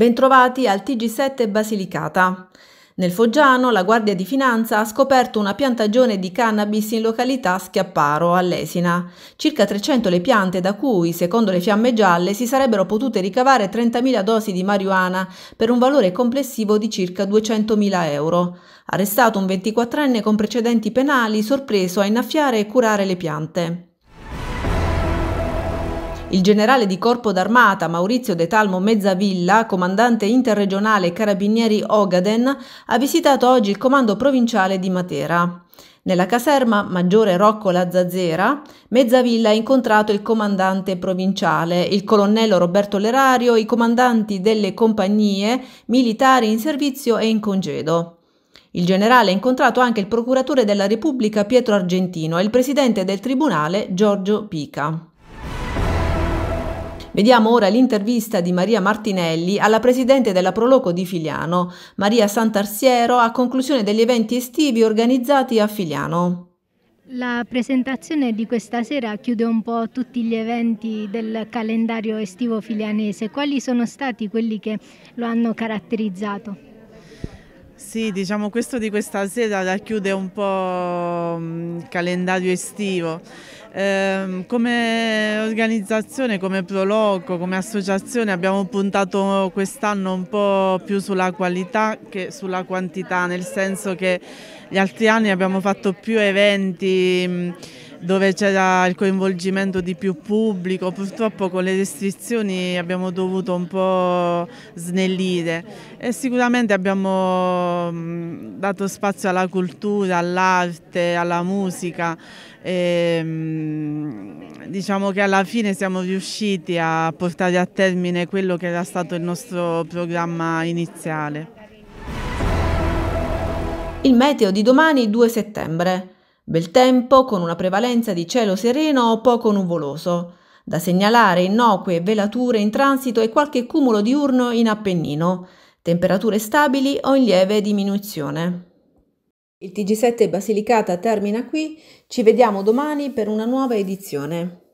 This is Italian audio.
Bentrovati al TG7 Basilicata. Nel Foggiano la Guardia di Finanza ha scoperto una piantagione di cannabis in località Schiapparo, all'Esina. Circa 300 le piante da cui, secondo le fiamme gialle, si sarebbero potute ricavare 30.000 dosi di marijuana per un valore complessivo di circa 200.000 euro. Arrestato un 24enne con precedenti penali, sorpreso a innaffiare e curare le piante. Il generale di Corpo d'Armata Maurizio De Talmo Mezzavilla, comandante interregionale Carabinieri Ogaden, ha visitato oggi il comando provinciale di Matera. Nella caserma Maggiore Rocco Lazzazzera, Mezzavilla ha incontrato il comandante provinciale, il colonnello Roberto Lerario, i comandanti delle compagnie militari in servizio e in congedo. Il generale ha incontrato anche il procuratore della Repubblica Pietro Argentino e il presidente del tribunale Giorgio Pica. Vediamo ora l'intervista di Maria Martinelli alla presidente della Proloco di Filiano, Maria Sant'Arsiero, a conclusione degli eventi estivi organizzati a Filiano. La presentazione di questa sera chiude un po' tutti gli eventi del calendario estivo filianese. Quali sono stati quelli che lo hanno caratterizzato? Sì, diciamo questo di questa sera racchiude un po' mm, il calendario estivo. Eh, come organizzazione, come Proloco, come associazione abbiamo puntato quest'anno un po' più sulla qualità che sulla quantità, nel senso che gli altri anni abbiamo fatto più eventi mm, dove c'era il coinvolgimento di più pubblico, purtroppo con le restrizioni abbiamo dovuto un po' snellire e sicuramente abbiamo mm, dato spazio alla cultura, all'arte, alla musica. E, ehm, Ehm, diciamo che alla fine siamo riusciti a portare a termine quello che era stato il nostro programma iniziale. Il meteo di domani 2 settembre. Bel tempo con una prevalenza di cielo sereno o poco nuvoloso. Da segnalare innocue velature in transito e qualche cumulo diurno in Appennino. Temperature stabili o in lieve diminuzione. Il TG7 Basilicata termina qui, ci vediamo domani per una nuova edizione.